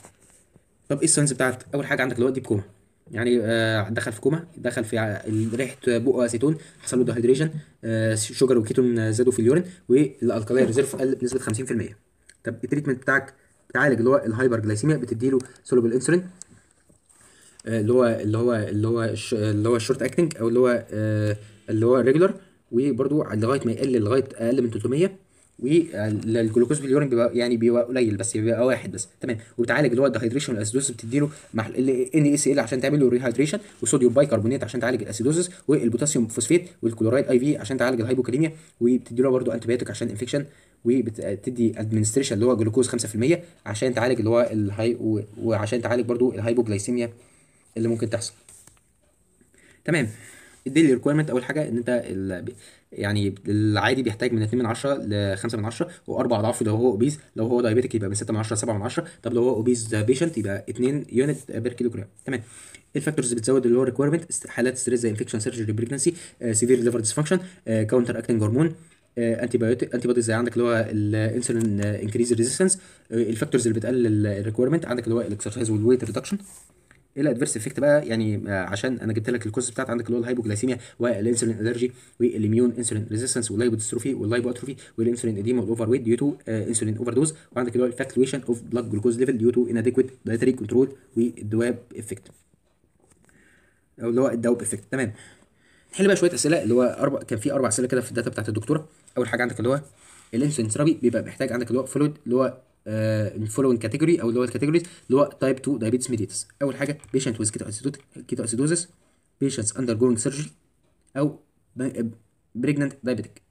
طب ايه السنس بتاعتك اول حاجه عندك اللي هو ديب كوما يعني آه دخل في كوما دخل في ريحه بقه اسيتون حصل له ديهايدريشن آه شوجر وكيتون زادوا في اليورين والالكالاي ريزيرف قل بنسبه 50% طب التريتمنت بتاعك بتعالج اللي هو الهايبر جلايسيميا له سولوبل انسولين آه، اللي هو اللي هو اللي هو اللي هو الشورت اكتنج او اللي هو آه، اللي هو الريجولار وبرده لغايه ما يقل لغايه اقل من 300 والجلوكوز باليورين بيبقى يعني بيبقى قليل بس بيبقى واحد بس تمام وبتعالج اللي هو الدهيدريشن والاسيدوسس بتديله ال ان اس ال عشان تعمل له ريهايدريشن وصوديوم بايكربونات عشان تعالج الاسيدوسس والبوتاسيوم فوسفيت والكلورايد اي في عشان تعالج الهايبوكاليميا وبتدي له برده انتبيوتيك عشان انفكشن وبتدي ادمنستريشن اللي هو جلوكوز 5% عشان تعالج اللي هو الهاي وعشان تعالج برده الهايبوجلايسيميا اللي ممكن تحصل تمام الديلي ريكويرمنت اول حاجه ان انت ال... يعني العادي بيحتاج من 2 من 10 ل 5 من 10 واربع اضعاف لو هو اوبيز لو هو دايابيتيك يبقى من 6 من 10 ل 7 من 10 طب لو هو اوبيز بيشنت يبقى 2 يونت بير كيلو جرام تمام الفاكتورز بتزود اللي هو ريكويرمنت حالات ستريس زي انفكشن سيرجري بريجنسي سيفير ليفر ديسفانكشن كاونتر اكتنج هرمون انتي بايوتيك انتي بوديز زي عندك اللي هو الانسولين انكريز ريزيستنس الفاكتورز اللي بتقلل الريكويرمنت عندك اللي هو الاكسرسايز والويت ريدكشن ايه الادفيرس افكت بقى يعني آه، عشان انا جبت لك الكوز بتاعت عندك اللي هو الهايبوجلايسيميا والانسولين الرجي والاميون انسولين ريزيستنس واللايبودستروفي واللايبواتروفي والانسولين اديما والاوفر ويت ديو تو انسولين اوفر دوز وعندك اللي هو الفاكتويشن اوف بلاد جلوكوز ليفل ديو تو اديكويت دايتري كنترول والدواب افكت او اللي هو الدواب افكت تمام نحل بقى شويه اسئله اللي هو اربع كان في اربع اسئله كده في الداتا بتاعت الدكتوره اول حاجه عندك اللي هو الانسولين ثيرابي بيبقى محتاج عندك اللي هو فلويد اللي هو الفولوينج آه، كاتيجوري او اللي هو الكاتيجوريز اللي هو تايب 2 دايبيتس ميديتس اول حاجه بيشنت ويز كيتو اسيدوزس بيشنتس اندر جوينج سيرجري او بريجننت دايبيتك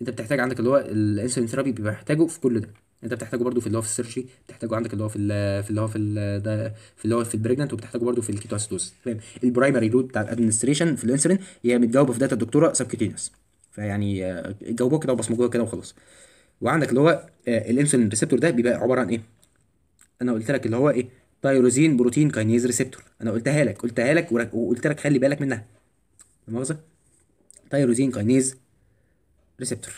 انت بتحتاج عندك اللي هو الانسولين ثيرابي بيبقى محتاجه في كل ده انت بتحتاجه برده في اللي هو في السيرجري بتحتاجه عندك اللي هو في في اللي هو في في اللي هو في البريجننت وبتحتاجه برده في الكيتو اسيدوز تمام البرايمري رود بتاع الادمنستريشن في الانسولين هي متجاوبه في داتا الدكتوره سبكيوتينس فيعني آه، جاوبوها كده وبصمجوها كده وخلاص وعندك اللي هو آه، الانسولين ريسبتور ده بيبقى عباره عن ايه انا قلت لك اللي هو ايه تايروزين بروتين كاينيز ريسبتور انا قلتها لك قلتها لك وقلت لك خلي بالك منها مؤاخذه تايروزين كاينيز ريسبتور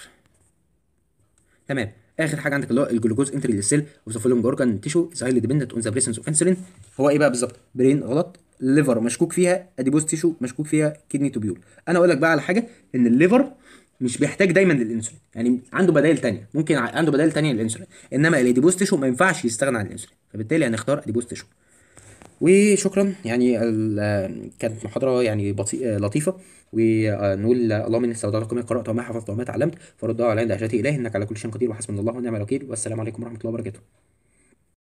تمام اخر حاجه عندك اللي هو الجلوكوز انتري للسيل اوف ذا فولوينج اورجان تيشو از هايلي ديبندنت اون ذا بريسنس اوف انسولين هو ايه بقى بالظبط برين غلط ليفر مشكوك فيها اديبوز تيشو مشكوك فيها كدني توبيول انا اقول لك بقى على حاجه ان الليفر مش بيحتاج دايما للانسولين يعني عنده بدائل تانية ممكن عنده بدائل تانية للانسولين انما الاديبوز تشو ما ينفعش يستغنى عن الانسولين فبالتالي هنختار اديبوز تشو وشكرا يعني كانت محاضره يعني لطيفه ونقول اللهم اني استودعت ما قرات وما حفظت وما تعلمت فردها علي عند اجلتي اليه انك على كل شيء قدير وحسبنا الله ونعم الوكيل والسلام عليكم ورحمه الله وبركاته